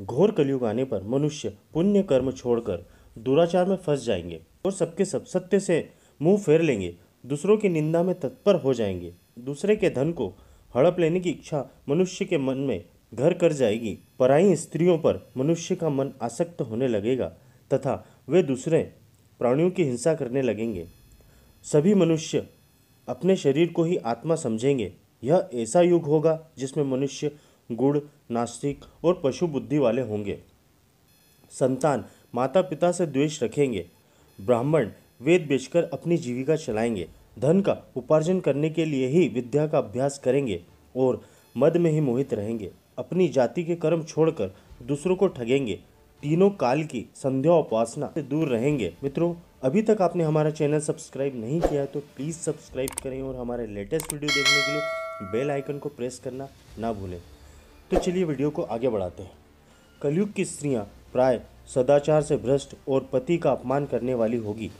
घोर कलयुग आने पर मनुष्य पुण्य कर्म छोड़कर दुराचार में फंस जाएंगे और सबके सब सत्य से मुंह फेर लेंगे दूसरों की निंदा में तत्पर हो जाएंगे दूसरे के धन को हड़प लेने की इच्छा मनुष्य के मन में घर कर जाएगी पराई स्त्रियों पर मनुष्य का मन आसक्त होने लगेगा तथा वे दूसरे प्राणियों की हिंसा करने लगेंगे सभी मनुष्य अपने शरीर को ही आत्मा समझेंगे यह ऐसा युग होगा जिसमें मनुष्य गुड़ नास्तिक और पशु बुद्धि वाले होंगे संतान माता पिता से द्वेष रखेंगे ब्राह्मण वेद बेचकर अपनी जीविका चलाएंगे धन का उपार्जन करने के लिए ही विद्या का अभ्यास करेंगे और मद में ही मोहित रहेंगे अपनी जाति के कर्म छोड़कर दूसरों को ठगेंगे तीनों काल की संध्या उपासना से दूर रहेंगे मित्रों अभी तक आपने हमारा चैनल सब्सक्राइब नहीं किया है तो प्लीज़ सब्सक्राइब करें और हमारे लेटेस्ट वीडियो देखने के लिए बेल आइकन को प्रेस करना ना भूलें तो चलिए वीडियो को आगे बढ़ाते हैं कलयुग की स्त्रियाँ प्राय सदाचार से भ्रष्ट और पति का अपमान करने वाली होगी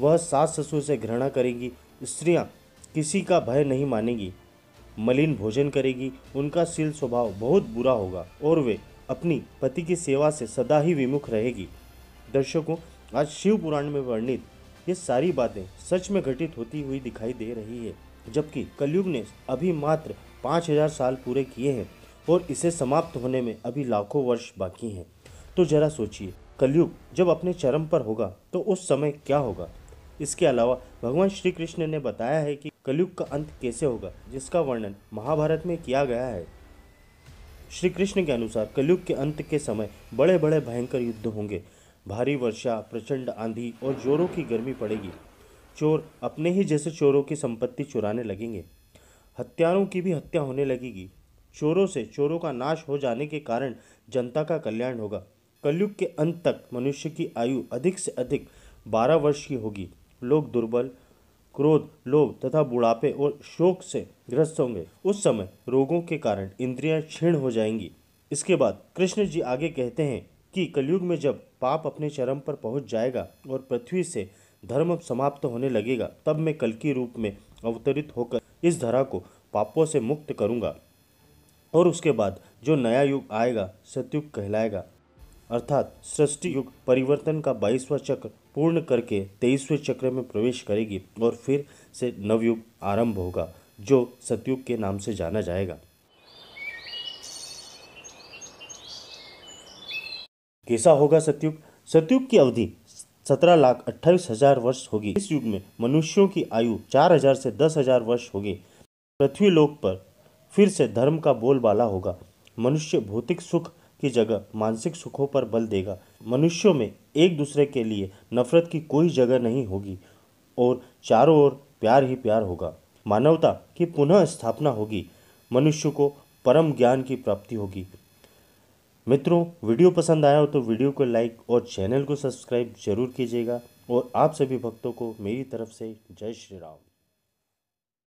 वह सास ससुर से घृणा करेंगी स्त्रियाँ किसी का भय नहीं मानेंगी मलिन भोजन करेगी उनका सील स्वभाव बहुत बुरा होगा और वे अपनी पति की सेवा से सदा ही विमुख रहेगी दर्शकों आज शिव पुराण में वर्णित ये सारी बातें सच में घटित होती हुई दिखाई दे रही है जबकि कलयुग ने अभी मात्र पाँच हजार साल पूरे किए हैं और इसे समाप्त होने में अभी लाखों वर्ष बाकी हैं तो जरा सोचिए कलयुग जब अपने चरम पर होगा तो उस समय क्या होगा इसके अलावा भगवान श्री कृष्ण ने बताया है कि कलयुग का अंत कैसे होगा जिसका वर्णन महाभारत में किया गया है श्री कृष्ण के अनुसार कलयुग के अंत के समय बड़े बड़े भयंकर युद्ध होंगे भारी वर्षा प्रचंड आंधी और जोरों की गर्मी पड़ेगी चोर अपने ही जैसे चोरों की संपत्ति चुराने लगेंगे हत्यारों की भी हत्या होने लगेगी चोरों से चोरों का नाश हो जाने के कारण जनता का कल्याण होगा कलयुग के अंत तक मनुष्य की आयु अधिक से अधिक बारह वर्ष की होगी लोग दुर्बल क्रोध लोभ तथा बुढ़ापे और शोक से ग्रस्त होंगे उस समय रोगों के कारण इंद्रियां क्षीण हो जाएंगी इसके बाद कृष्ण जी आगे कहते हैं कि कलयुग में जब पाप अपने चरम पर पहुंच जाएगा और पृथ्वी से धर्म समाप्त होने लगेगा तब मैं कल की रूप में अवतरित होकर इस धरा को पापों से मुक्त करूंगा और उसके बाद जो नया युग आएगा सतयुग कहलाएगा अर्थात सृष्टि युग परिवर्तन का बाईसवां चक्र पूर्ण करके तेईसवें चक्र में प्रवेश करेगी और फिर से नवयुग आरंभ होगा जो सतयुग के नाम से जाना जाएगा कैसा होगा सतयुग सतयुग की अवधि सत्रह लाख अट्ठाईस हजार वर्ष होगी इस युग में मनुष्यों की आयु चार हजार से दस हजार वर्ष होगी पृथ्वी लोक पर फिर से धर्म का बोलबाला होगा मनुष्य भौतिक सुख की जगह मानसिक सुखों पर बल देगा मनुष्यों में एक दूसरे के लिए नफरत की कोई जगह नहीं होगी और चारों ओर प्यार ही प्यार होगा मानवता की पुनः स्थापना होगी मनुष्य को परम ज्ञान की प्राप्ति होगी मित्रों वीडियो पसंद आया हो तो वीडियो को लाइक और चैनल को सब्सक्राइब जरूर कीजिएगा और आप सभी भक्तों को मेरी तरफ से जय श्री राम